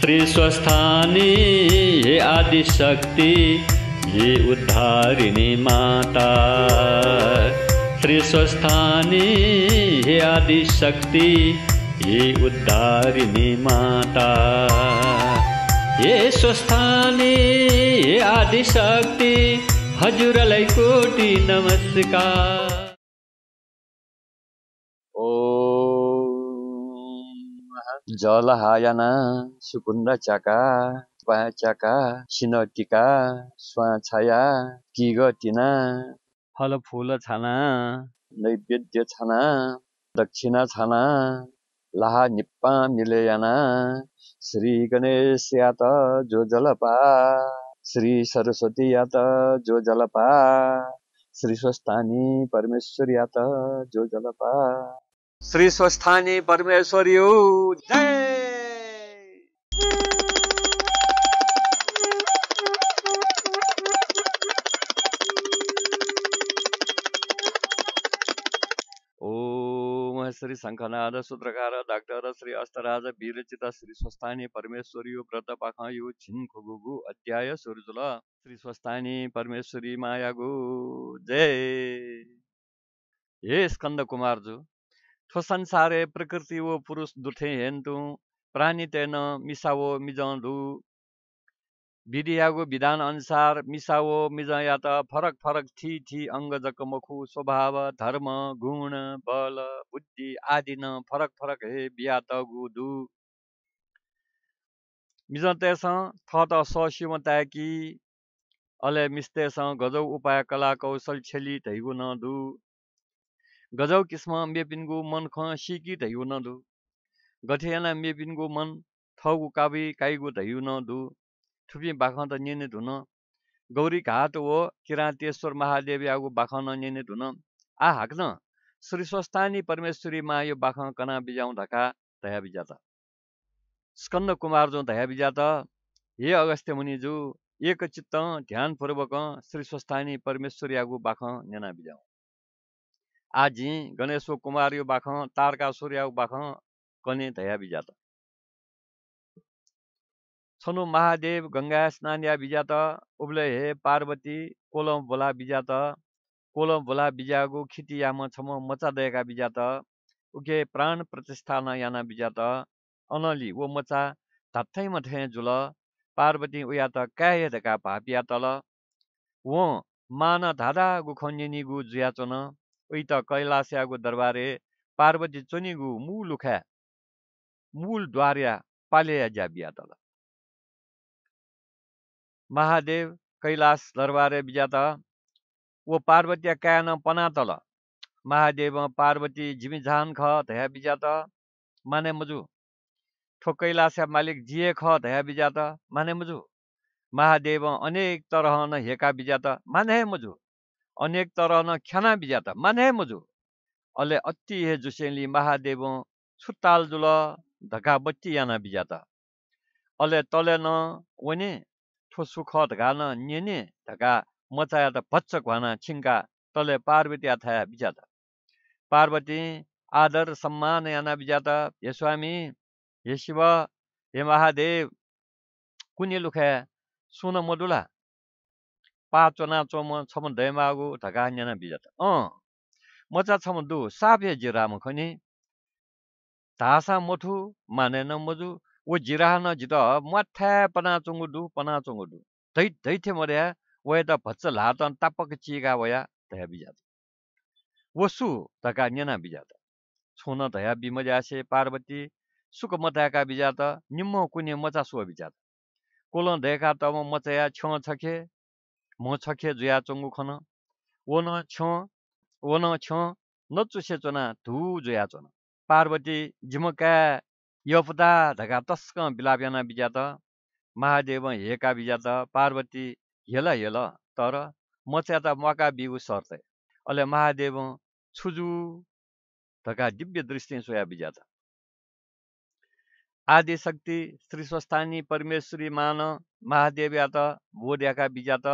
श्री स्वस्थानी ये आदिशक्ति ये उद्धारिणी माता श्री स्वस्थानी ये आदिशक्ति ये उद्धारिणी माता ये स्वस्थानी ये आदि शक्ति हजुरलाई कोटि नमस्कार जलहायना सुकुन्द्र च्याका च्याका सिनटिका स्वाछाया किगटिना फलफुल छाना नैवेद्य छाना दक्षिणा छाना लाहा निप्पा मिलेयाना श्री गणेश यात जो जलपा श्री सरस्वती यात जो जलपा श्री स्वस्तानी परमेश्वर यात जो जलपा श्री स्वस्थानी परमेश्वरी जय श्री शंखनाद सूत्रकार डाक्टर श्री अस्तराज बीरचित श्री स्वस्थानी परमेश्वरी व्रत पाखयु छिन्खु गुगु अध्याय सूर्यजुल श्री स्वस्थानी परमेश्वरी मायागु जय हे स्कंद कुमार जो प्रकृति वो पुरुष दुथे हेन्तु प्राणी तेन मिसावो मिजु विधियाको विधान अनुसार मिसावो मिजया त फरक फरक थी थी अङ्ग जकमखु स्वभाव धर्म गुण बल बुद्धि आदि न फरक फरक हे बिया त गु दु तेस थ त सशिव ताकी अले मिस्तेस गजौ उपाय कला कौशल छेली धैगु न दु गजाउ किस्म मेपिनको मन ख सिकी धैउ न दु मन थौगु काबी काइगु धैउ न दु थुपी बाख त निने धुन गौरी घाट हो किराँतेश्वर महादेवी आगु बाख न धुन आ हाक्न श्री स्वस्थानी मा यो बाख कना बिजाउँ धका दया बिजात स्कन्द कुमार जो दया बिजात हे अगस्त्य मुनिजु एक चित्त ध्यानपूर्वक श्री स्वस्थानी परमेश्वरी आगु बाख नेना बिजाउँ आजि गणेशो कुमारियो बाख तारका सूर्य बाख कने धया बिजात छनु महादेव गङ्गा स्नान्या बिजात उब्ले हे पार्वती कोलम बोला बिजात कोलम बोला बिजागु खितियाम छम मचा दयाका बिजात उके प्राण प्रतिष्ठान याना बिजात अनली वो मचा धत्थै मथे जुल पार्वती उया त काय धका भापिया तल वो मान धादा गु गु जुयाचन त कैलास्यागो दरबारे पार्वती चोनिगु मुलुखा मूल द्वारया पालेया बिया तल महादेव कैलाश दरबारे बिजात ओ पार्वती कायन पना महादेव पार्वती झिमिझान ख धया बिजात माने मजु ठो कैलाश मालिक जिए ख धया बिजात माने मजु महादेव अनेक तरह न हेका बिजात माने मजु अनेक तरह ख्याना त माने मजु अले अति हे जुसेली महादेव छुट्टाल जुल धका बत्ती याना बिजाता अले तले न वने ठो सुख धका न नेने धका मचाया त भच्चक खाना छिङ्का तले पार्वती आथाया बिजाता पार्वती आदर सम्मान याना बिजाता हे स्वामी हे शिव हे महादेव कुने लुखाया सुन मडुला पा चोम छम छमन धयमा आगो धका अ अँ मचा छम दु साफे जिरा तासा मठु माने न मजु ओ जिरा न जित मथ्या पना चुङु दु पना चुङ्गु डु धैत धैथ्यो मर्या वया भचल हात तापक चिएका वया धया बिजात वसु धका न्याना बिजाता छोन धया बिमरि पार्वती सुख मताया बिजात निम्म कुने मचा सु बिजात कोलन धया त मचया छ जुया 모척해 छ ओ न छ 원어 चोना धु जुया 쩌나 पार्वती झिमका यपदा ढका तस्क बिलाब्याना बिजात महादेव हेका बिजात पार्वती हेल हेल तर त मका बिगु सर्ते अले महादेव छुजु ढका दिव्य दृष्टि सोया बिजात आदिशक्ति श्री स्वस्थानी परमेश्वरी मान महादेव यात बोध्याका बिजात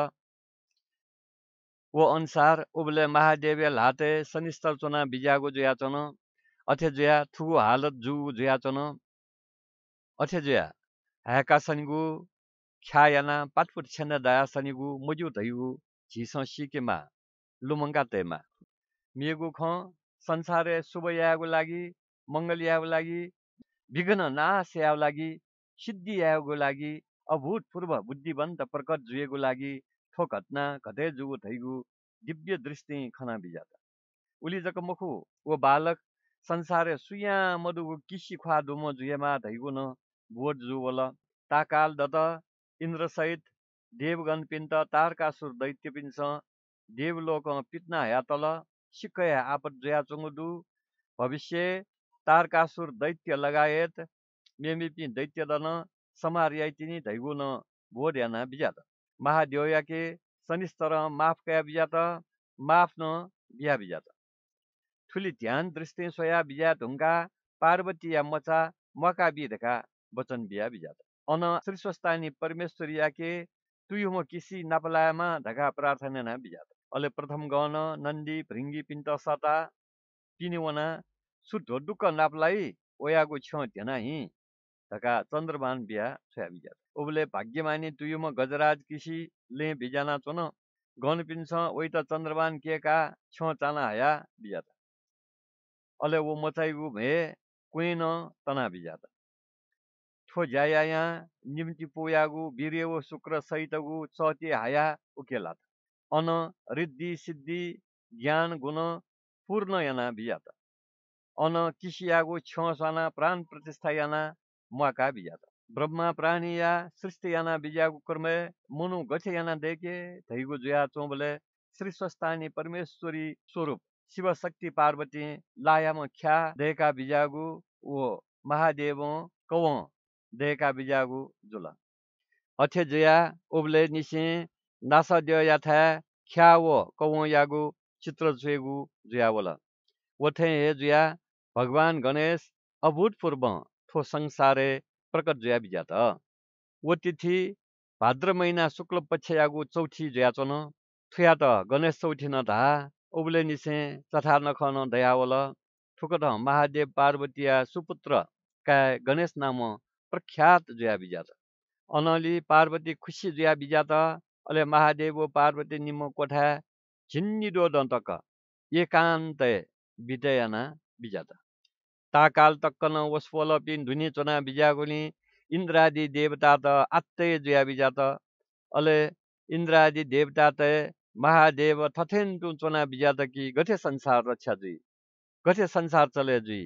वो अनुसार उबले महादेव लाते सनिस्तर चोना जुया जुयाचन अथ्य जुया थुगु हालत जुया जुयाचन अथ्य जुया ह्याका सनिगु ख्यायाना पाटपुट छेन्दा दया सनिगु मुजु धयु झिस सिकेमा लुमङ्गा तेमा मिगु ख संसारे शुभयाको लागि मङ्गलयाको लागि विघ्न नाश याको लागि सिद्धि याको लागि अभूतपूर्व बुद्धिवन्त प्रकट जुएको लागि થો घटना ઘટે જુઓ થઈગુ દિવ્ય દૃષ્ટિ ખના બીજાતા ઉલી જક ओ बालक संसारे સંસારે સુયા ख्वा કિસી ખ્વા દુમો धैगु न ન जुवल ताकाल दत इन्द्र इन्द्रसहित देवगण पिन्त तारकासुर दैत्य पिन्छ देवलोक पित्ना ह्यातल सिकया आपत जया दु भविष्य तारकासुर दैत्य लगायत मेमिपी तिनी धैगु न भोट याना बिजात महादेवयाके सनिस्तर माफ कया बिजात माफ न बिया बिजात ठुली ध्यान दृष्टि सोया बिजा ढुङ्गा पार्वती या मचा मका विधका वचन बिया बिजात अन श्रीस्वस्थानी परमेश्वर याके म किसी नापलायामा धका प्रार्थना न बिजात अले प्रथम गहन नन्दी भृङ्गी पिन्त सता पिनिवना दुःख नापलाई ओयागो छेउ ध्यानाही ढका चन्द्रमान बिहा छयाबिजा ओबले भाग्यमानी तुयुम गजराज कृषिले भिजाना चोन गन पिन्छ ओइ त चन्द्रमान केका छ चाना हया बिजाता अले ओ मचाइगु भे कुइ न तना बिजाता ठो ज्याया निम्ति पोयागु व शुक्र सहितगु चते हाया उकेलात अन रिद्धि सिद्धि ज्ञान गुण पूर्ण याना बिजाता अन किसियागु छ साना प्राण प्रतिष्ठा याना मुआका बिजा ब्रह्मा प्राणी या सृष्टि याना बिजा को मुनु गछे याना देखे धैगु जुया चोबले श्री स्वस्तानी परमेश्वरी स्वरूप शिव शक्ति पार्वती लाया मख्या देका बिजागु ओ महादेव कव देका बिजागु जुल अथे जुया ओबले निसे नास दय याथा ख्या व कव यागु चित्र जुयागु जुया वला वथे हे जुया भगवान गणेश अभूतपूर्व थो संसारे प्रकट जयाबिज्यात ओ तिथि भाद्र महिना शुक्ल पक्ष आगो चौथी थुया त गणेश चौथी न धा उब्ले निसे तथा नख न दयावल ठुकट महादेव पार्वतीया सुपुत्र का गणेश नाम प्रख्यात जयाबिज्यात अनली पार्वती खुसी जयाबिज्यात अले महादेव पार्वती निम्म कोठा दो दन्तक एकान्त विजयना बिजाता ताकाल तक्कन पिन धुनि चोना बिजागुनी इन्द्रादि देवता त आत्तय जुया बिजा त अले इन्द्रादि देवता त महादेव थथेन्तु चोना बिजा त कि गठे संसार रक्षा जुई गठे संसार चले जुई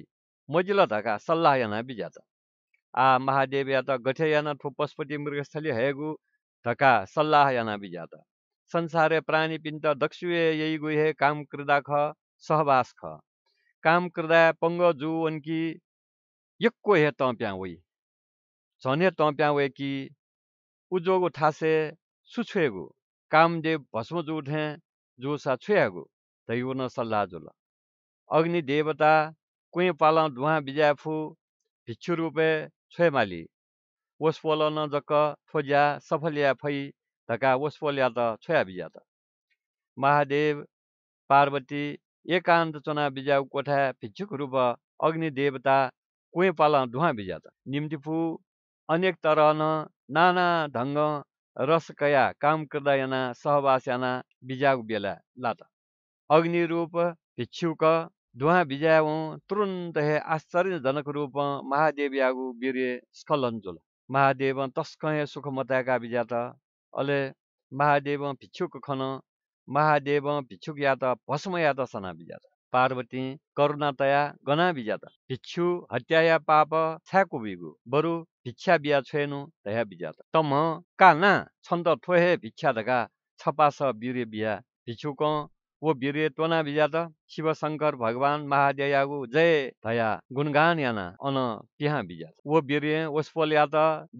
मजिल धका सल्लाह याना बिजा त आ महादेव या त गठे याना थुपस्पति पशुपति मृगस्थली हेगु धका सल्लाह याना बिजा त संसारे प्राणी पिन्त दक्षुए यही गुहे काम कृदा ख सहवास ख काम करदा पङ्ग जु उनकी यक्को हे तौ प्या वई झने तौ प्या वे कि उजोगो थासे सुछुएगो काम दे भस्म उठे जो सा छुयागो दैव न सल्लाह जुल अग्नि देवता कुए पाला धुवा बिजाफु भिक्षु रूपे छोएमाली ओस पोल न जक ठोज्या सफलिया फै धका ओस पोल्या त छोया बिजा त महादेव पार्वती एकान्त चना बिजा कोठा भिक्षुक रूप अग्नि देवता कुवे पाला धुवा निम्ति निम्तिफु अनेक तरह नाना ढङ्ग रसकया काम कृदयना सहवास्याना बिजाउ बेला लात अग्नि रूप भिक्षुक धुवा बिजाउ तुरुन्त हे आश्चर्यजनक रूप महादेव यागु बिरे स्खलन्जोल महादेव तस्कहे सुखमताका त अले महादेव भिक्षुक खन महादेव भिक्षुक यात भस्म याद सना विजात पार्वती करुणातया गना विजात भिक्षु हत्याया पाप छ्याको बिगु बरु भिक्षा बिया छोएनु तया त तम काना छन्द थोहे भिक्षा धका छपास बिरे बिया भिक्षुक ओ बिरे तोना शिव शङ्कर भगवान महादेयागु जय धया गुणगान याना अन त्यहाँ बिजात ओ बिरे ओस्पोल यात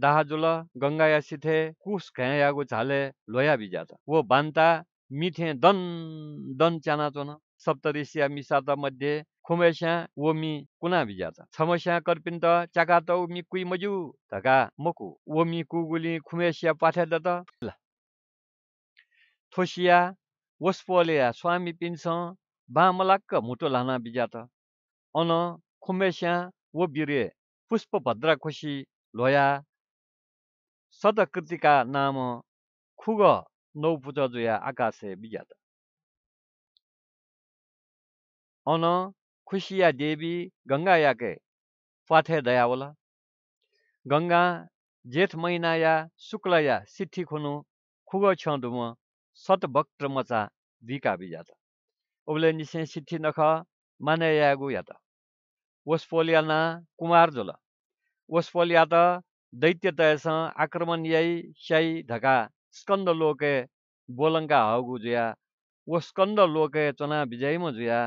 दाहाजुल गङ्गाया सिथे कुस घयागु झाले लोया बिजात ओ बान्ता मिथे दन दन चाना चोन सप्तऋषिया मिसात मध्ये खोमेस्या मि कुना बिजात छमस्या चाका चाकात मि कुइ मजु धका मकु मि कुगुली खुमेस्या पाठे दत थोसिया वस्पोलेया स्वामी पिन्छ बामलाक्क मुटो लाना बिजात अन खुमेस्या वो बिरे पुष्प भद्र खोसी लोया सतकृतिका नाम खुग नौ दुया आकाशे बिजाता अन खुसिया देवी गङ्गा याके पाथे दयावला गङ्गा जेठ महिना या शुक्ल या सिट्ठी खुनु खुगो छुम सतभक्त मचा विका बिजाता उब्ले निसे सिट्ठी नख माने यागु या त ओस्पोलिया ना कुमार जोल ओस्पोलिया त दैत्य तयस आक्रमण याई स्याई धका स्कन्द लोके बोलङ्का हगु जुया ओ लोके चना विजयमो जुया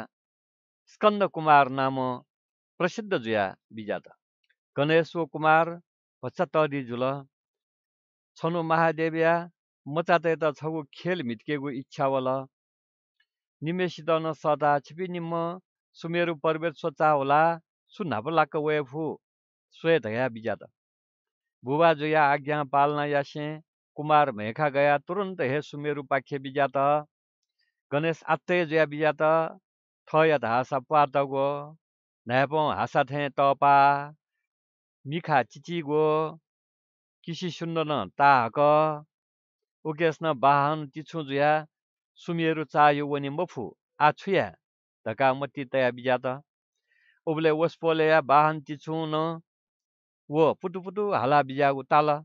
स्कन्द कुमार नाम प्रसिद्ध जुया बिजात गणेश्व कुमार भच्चातरी जुल छनु महादेव्या मचात यता छगु खेल इच्छा वल निमेसित न सदा छिपी निम्म सुमेरु पर्वत स्वच्छ होला सुनाप लाक्क वेफु स्वे धया बिजात बुबा जुया आज्ञा पालना यासे कुमार मेखा गया तुरन्त हे सुमेरु पाखे बिजात गणेश आत्तै जया बिजात थ यात हासा पा त गो हासा थे तपा मिखा चिची गो किसी सुन्न न ताक उकेस न बाहन तिछु जुया सुमेरु चायो वनि मफु आछुया छुया धका मती तया बिजात उब्ले वस्पोले या बाहन तिछु न वो पुटु हाला बिजागु ताल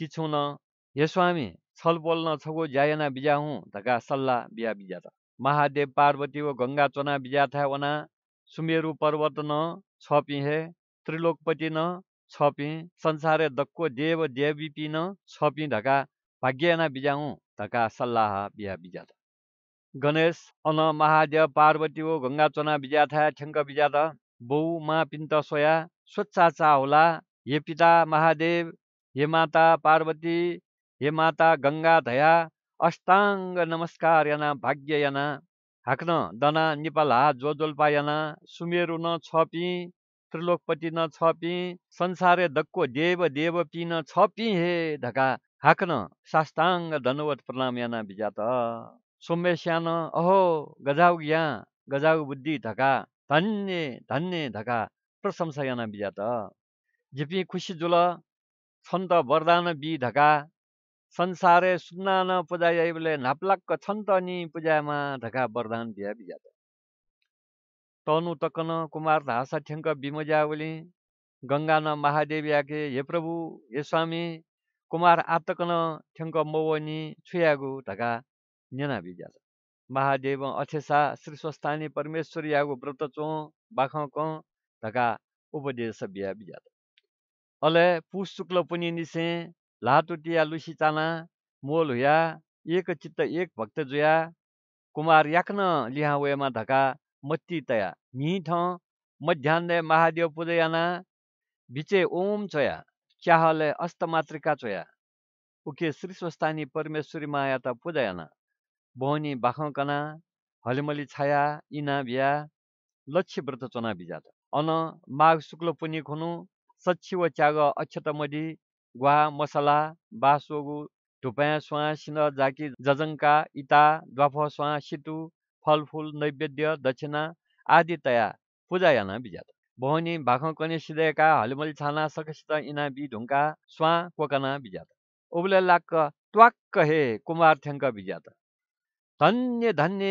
तिछु न हे स्वामी छल बोल्न छगो बिजा बिजाहुँ धका सल्लाह बिया बिजाता महादेव पार्वती व गङ्गा चना बिजाथा वना सुमेरु पर्वत न हे त्रिलोकपति न छपि संसारे दक्को देव देवी पिन छपि धका भाग्यना हुँ धका सल्लाह बिया बिजाता गणेश अन महादेव पार्वती हो गङ्गा चना बिजाथा ठ्याङ्क बिजाता बहु मा पिन्त सोया चा होला हे पिता महादेव हे माता पार्वती हे माता गङ्गा धया अष्टाङ्ग नमस्कार भाग्य भाग्ययना हाक्न दना निपाल हा जो जोल्पायना सुमेरु न छपी त्रिलोकपति न छपी संसारे दक्को देव देव पी न छपी हे ढका हाक्न साष्टाङ्ग धनवत प्रणाम बिजात बिजात सोम्यस्यान अहो गजाउ ज्ञा गजाउ बुद्धि धका धन्य धन्य धका याना बिजात झिपी खुसी जुल छन्द वरदान बि ढका संसारे पूजा ಪೂಜಾಯ नाप्लाक्क ನಾಪ್ಲಾಕ್ಕ ಛಂತ ಅನಿ ढका वरदान दिया बिजा तनु तकन कुमार धासा ठ्याङ्क बिमजावली न महादेवी आके हे प्रभु हे स्वामी कुमार आतकन ठ्याङ्क मौवनी छुयागु ढका नेना बिजा महादेव अथेसा श्री स्वस्थानी परमेश्वर यागु व्रत चो बाख ढका उपदेश बिया बिजा अले पुष शुक्ल पुनि निसे लाटुटिया चाना मोल हुया एक चित्त एक भक्त जुया कुमार याक्न लिहा वेमा धका मत्ती तया मिठ मध्यान्य महादेव पुजयाना बिचे ओम चोया च्याहले अस्तमात्रिका चोया श्री श्रीस्वस्थानी परमेश्वरी माया त पुजयाना बहनी बाखकना हलिमली छाया इना बिया लक्ष्य व्रत चना बिजात अन माघ शुक्ल पुनि खुनु सच्छिव च्याग मधी ग्वा मसला बासोगु ढुपया स्वा सिन जाकी जजङ्का इता द्वाफ स्वा सिटु फलफुल नैवेद्य दक्षिणा आदि तया पूजा याना बिज्यात भवनी भाख कने सिधेका हलिमली छाना सकसित इना बि ढुङ्का स्वा कोकना बिज्यात उब्ले लाक्क त्वाक्क हे कुमार थ्याङ्क बिज्यात धन्य धन्य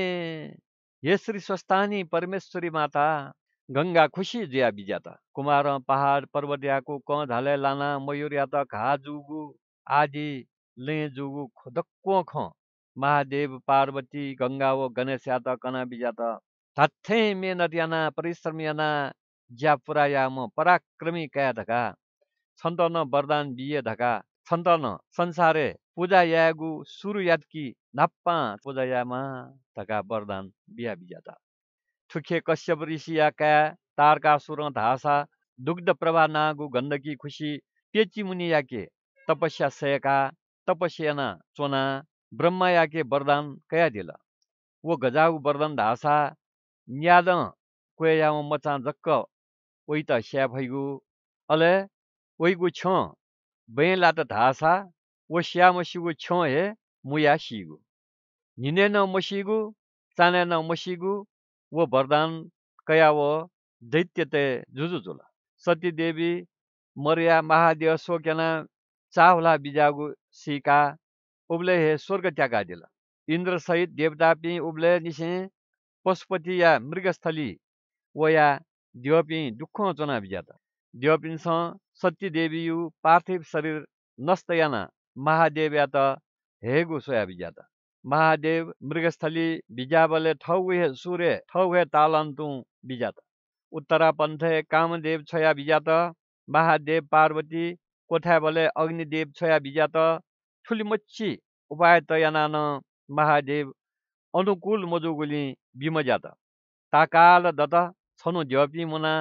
यसरी स्वस्थानी परमेश्वरी माता गङ्गा खुसी बिजा बिज्यात कुमार पहाड पर्वत याको क लाना मयुर यात घा जुगु आदि ले जुगु खुदक्को ख महादेव पार्वती गङ्गा ओ गणेश यात कना त थाथे मेहनत याना परिश्रम याना ज्यापुरा म पराक्रमी कया धका छन्तन वरदान बिए धका छन्दन संसारे पूजा यागु सुरु यादकी नाप्पा पूजा यामा धका वरदान बिया बिजाता ठुखे कश्यप ऋषि ऋषियाका तारका सुर धासा दुग्ध प्रभा नागु गण्डकी खुसी पेची मुनि याके तपस्या सयका तपस्याना चोना ब्रह्मा याके वरदान कया दिल वो गजाउ वरदान धासा न्याद कोयामा मचा जक्क ओइ त स्या भइगु अले ओइगु छ बेला त धासा ओ स्या मसिगु छ हे मुया सिगु हिँडे न मसिगु चाने न मसिगु वो वरदान कया वो दैत्यते जुजुजुला देवी मरिया महादेव सोकेना चाहुला बिजागु सिका उब्ले हे स्वर्ग त्यागा दिला इन्द्रसहित देवतापि उब्ले निसे पशुपति या मृगस्थली व या देवपि दुःख चना बिजाता सती देवी यु पार्थिव शरीर नस्तयाना महादेव या त हेगु सोया बिजाता महादेव मृगस्थली बिजाबले ठौहे सूर्य तालान्तु तालन्तु बिजात उत्तरापन्थे कामदेव छया बिजात महादेव पार्वती कोठाबले अग्निदेव छया बिजात ठुलिमच्छी उपाय न महादेव अनुकूल मजुगुली जात ताकाल दत छनु झ्यपी मुना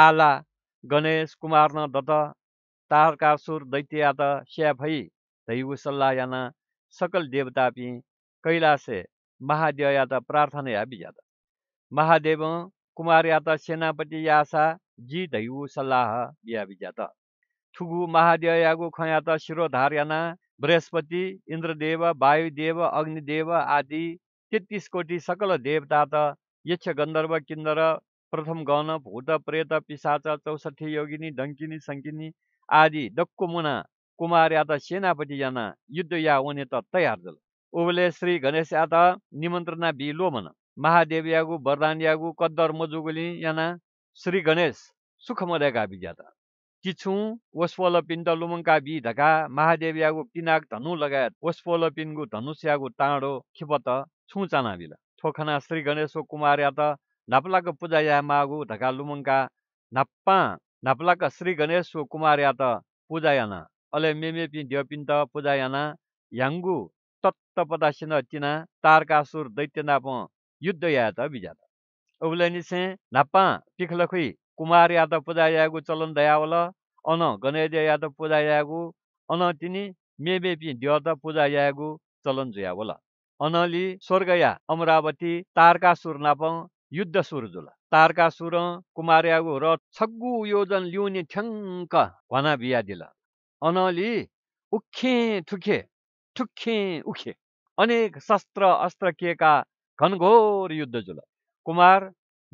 आला गणेश कुमार न दत तारकासुर दैत्यात स्याफै सल्लाह सल्लायाना सकल देवतापि कैलासे महादेवयाता प्रार्थनया विजात महादेव कुमार या त सेनापति यासा जी धैऊ सल्लाह या विजात ठुगु महादेव यागु खयात शिरोधारयाना बृहस्पति इन्द्रदेव वायुदेव अग्निदेव आदि तेत्तिस कोटि सकल देवता त यक्ष गन्धर्व किन्दर प्रथम गण भूत प्रेत पिसाच चौसठी योगिनी डङ्किनी सङ्किनी आदि डक्कु मुना कुमार यादव सेनापति जना युद्ध या त तयार जल उबले श्री गणेश आता निमंत्रणा बिलो महादेव यागु वरदान यागु कद्दर मजुगुली याना श्री गणेश सुखमदय गाबी किछु वस्पोल पिन लुमङका बी धका महादेव यागु पिनाक धनु लगायत वस्पोल पिनगु धनुष यागु ताँडो खिपत छु चाना ठोखना श्री गणेशको कुमार यात नाप्लाको पूजा या मागु धका लुमङका नाप्पा नाप्लाका श्री गणेशको कुमार यात पूजा याना अले meme pin ढ्योपिन त पूजा याना याङ्गु तत्तपदा सिन चिना तारकासुर दैत्य नाप युद्ध या त बिजा त से नापा पिखलखुइ कुमार या त यागु चलन दयावल अन गणेश या त यागु अन तिनी मेबे पिन ढ्यो त पूजा यागु चलन जुयावल अनली स्वर्गया अमरावती तारकासुर नाप युद्ध सुर जुल तारकासुर कुमार यागु र छग्गु योजन लिउने ठ्याङ्क भना बिया दिला अनली उखे ठुखे ठुखे उखे अनेक शस्त्र अस्त्र किएका घनघोर युद्ध जुल कुमार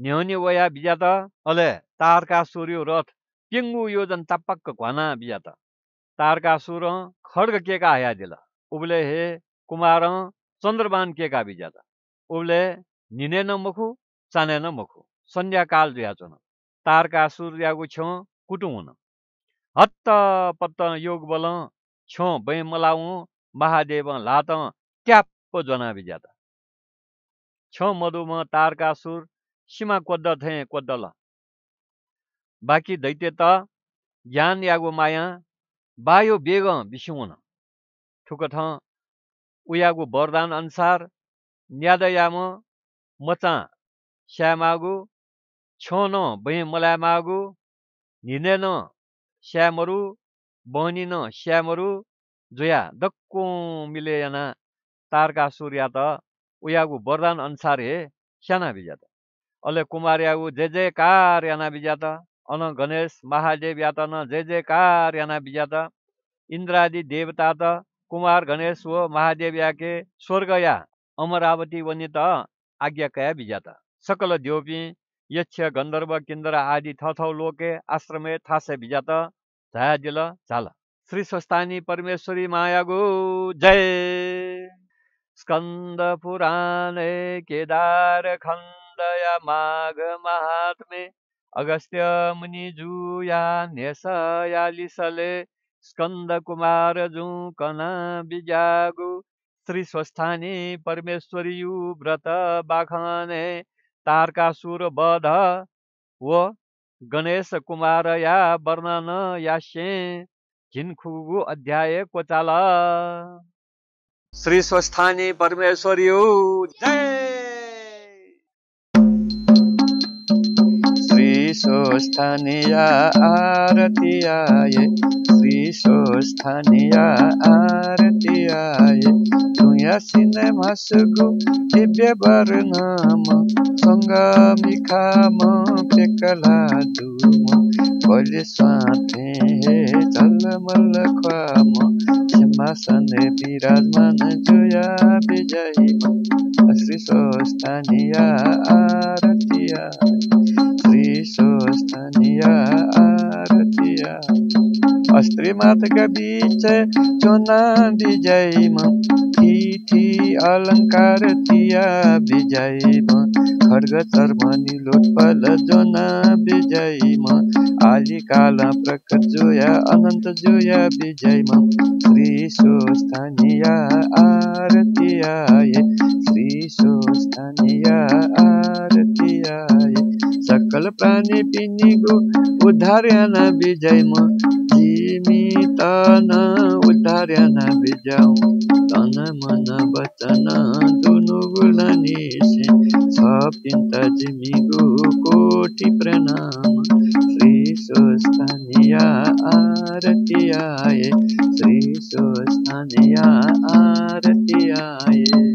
न्यौनी वया बिजात अले तारका सूर्य रथ पिङ्गु योजन तापक्क घना बिजात तारका सुर खड्ग केका हया दिल उब्ले हे कुमार चन्द्रबान केका बिजात उब्ले निने न मुखु चाने न मुखु सन्ध्याकाल जुया तारका सूर्यागु छेउ कुटुङ हुन हत्त पत्त योग बल छो बै मलाउ महादेव लात ट्याप्प जनाबी ज्यादा छो मधुम तारका सुर सीमा कोद्द थे कोद्द ल बाँकी दैत्य त ज्ञान यागो माया बायो बेग बिसुन ठुक उयागो वरदान अनुसार न्यादयाम मचा श्यामागु छो न बैँ मलामागु हिँडे ಶ್ಯಾಮರು ಬನಿನ ಶ್ಯಾಮರು जोया मिले याना तारका सूर्या त उयागु वरदान अनुसार हे स्याना बिज्यात अले कुमार यागु जे जे कार याना बिज्यात अन गणेश महादेव या त न जे जे कार याना बिज्यात इन्द्रादि देवता त कुमार गणेश हो महादेव याके स्वर्ग या अमरावती वनि त आज्ञाकया बिज्यात सकल द्योपी यक्ष गन्धर्व किन्दर आदि थथौ लोके आश्रमे थासे बिज्यात झायाजिल झाल श्री स्वस्तानी परमेश्वरी मायागो जय स्कन्द पुराणे केदार या माघ महात्मे अगस्त्य मुनि जुया नेसयालिसले स्कन्द कुमार जु कना बिजागु श्री स्वस्थानी परमेश्वरी व्रत बाखने तारकासुर बध व गणेश कुमार या वर्णन यासे झिनखुगु अध्याय कोचाल श्री स्वस्थानी परमेश्वरी जय स्वस्थानिया आरतियाये श्री स्वस्थानिया आरतियाये तुयसी ने मसगु दिव्य वर्णाम संगामिखाम पेकला धूम बोले साथे हे चलमल ख्वाम सिंहासने विराजमान जोया विजयी श्री स्वस्थानिया आरतिया निया आरतिया अस्त्रीमात मातका बीच चोना विजय मीठी अलंकार तिया विजय खड्ग चर्मनी लोटपल जोना विजयमा आली काला प्रकट जोया अनंत जोया विजयमा श्री सोस्थानिया आरतिया श्री सोस्थानिया आरतिया फल पानी पिनीको उद्धार न विजय म तिमी तन उद्धार न बिजाउ तन मन वचन दुनु गुण निसे सपिन्त तिमीगो कोटि प्रणाम श्री सुस्थानिया आरती आए श्री सुस्थानिया आरती आए